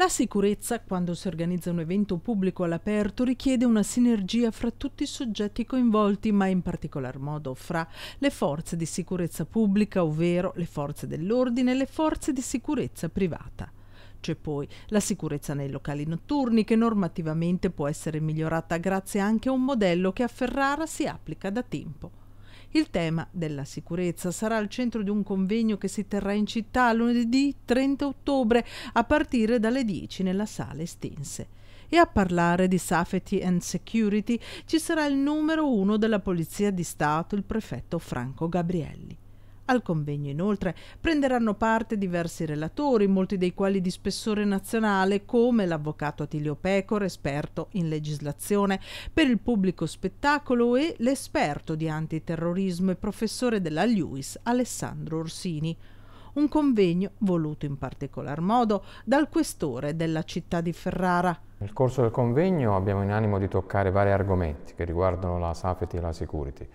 La sicurezza, quando si organizza un evento pubblico all'aperto, richiede una sinergia fra tutti i soggetti coinvolti, ma in particolar modo fra le forze di sicurezza pubblica, ovvero le forze dell'ordine e le forze di sicurezza privata. C'è poi la sicurezza nei locali notturni che normativamente può essere migliorata grazie anche a un modello che a Ferrara si applica da tempo. Il tema della sicurezza sarà al centro di un convegno che si terrà in città lunedì 30 ottobre a partire dalle 10 nella sala Estense e a parlare di safety and security ci sarà il numero uno della Polizia di Stato, il prefetto Franco Gabrielli. Al convegno inoltre prenderanno parte diversi relatori, molti dei quali di spessore nazionale, come l'avvocato Attilio Pecor, esperto in legislazione per il pubblico spettacolo e l'esperto di antiterrorismo e professore della LUIS Alessandro Orsini un convegno voluto in particolar modo dal questore della città di Ferrara. Nel corso del convegno abbiamo in animo di toccare vari argomenti che riguardano la safety e la security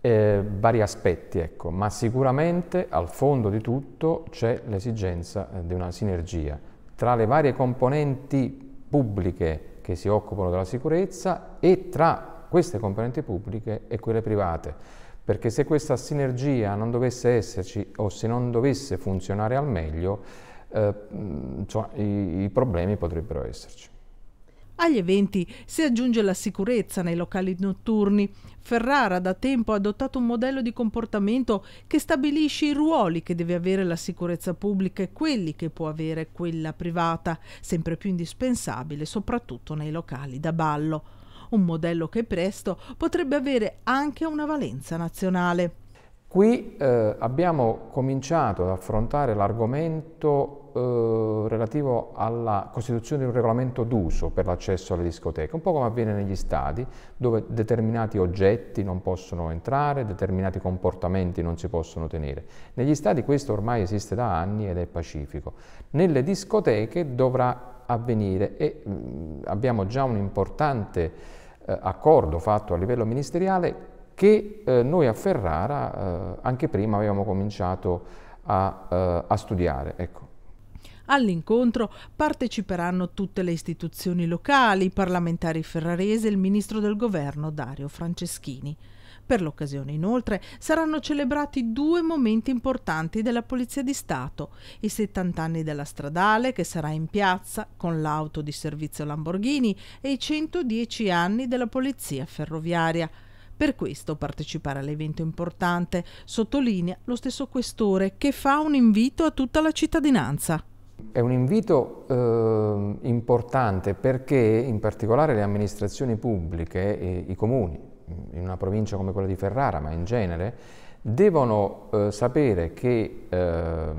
eh, vari aspetti, ecco. ma sicuramente al fondo di tutto c'è l'esigenza eh, di una sinergia tra le varie componenti pubbliche che si occupano della sicurezza e tra queste componenti pubbliche e quelle private, perché se questa sinergia non dovesse esserci o se non dovesse funzionare al meglio, eh, cioè, i, i problemi potrebbero esserci. Agli eventi si aggiunge la sicurezza nei locali notturni. Ferrara da tempo ha adottato un modello di comportamento che stabilisce i ruoli che deve avere la sicurezza pubblica e quelli che può avere quella privata, sempre più indispensabile soprattutto nei locali da ballo. Un modello che presto potrebbe avere anche una valenza nazionale. Qui eh, abbiamo cominciato ad affrontare l'argomento eh, relativo alla costituzione di un regolamento d'uso per l'accesso alle discoteche, un po' come avviene negli stadi, dove determinati oggetti non possono entrare, determinati comportamenti non si possono tenere. Negli stadi questo ormai esiste da anni ed è pacifico. Nelle discoteche dovrà avvenire e mh, mm, abbiamo già un importante eh, accordo fatto a livello ministeriale che eh, noi a Ferrara eh, anche prima avevamo cominciato a, eh, a studiare. Ecco. All'incontro parteciperanno tutte le istituzioni locali, i parlamentari ferraresi e il ministro del governo Dario Franceschini. Per l'occasione, inoltre, saranno celebrati due momenti importanti della Polizia di Stato: i 70 anni della stradale, che sarà in piazza con l'auto di servizio Lamborghini, e i 110 anni della Polizia ferroviaria. Per questo partecipare all'evento importante, sottolinea lo stesso questore che fa un invito a tutta la cittadinanza. È un invito eh, importante perché in particolare le amministrazioni pubbliche, e i comuni, in una provincia come quella di Ferrara, ma in genere, devono eh, sapere che eh,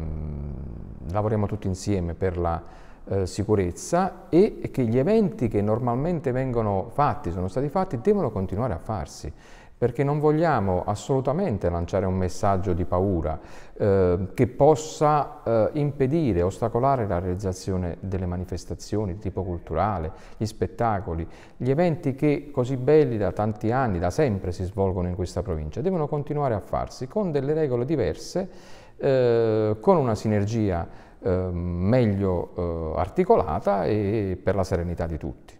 lavoriamo tutti insieme per la eh, sicurezza e che gli eventi che normalmente vengono fatti, sono stati fatti, devono continuare a farsi perché non vogliamo assolutamente lanciare un messaggio di paura eh, che possa eh, impedire, ostacolare la realizzazione delle manifestazioni di tipo culturale, gli spettacoli, gli eventi che così belli da tanti anni, da sempre si svolgono in questa provincia, devono continuare a farsi con delle regole diverse, eh, con una sinergia Ehm, meglio eh, articolata e per la serenità di tutti.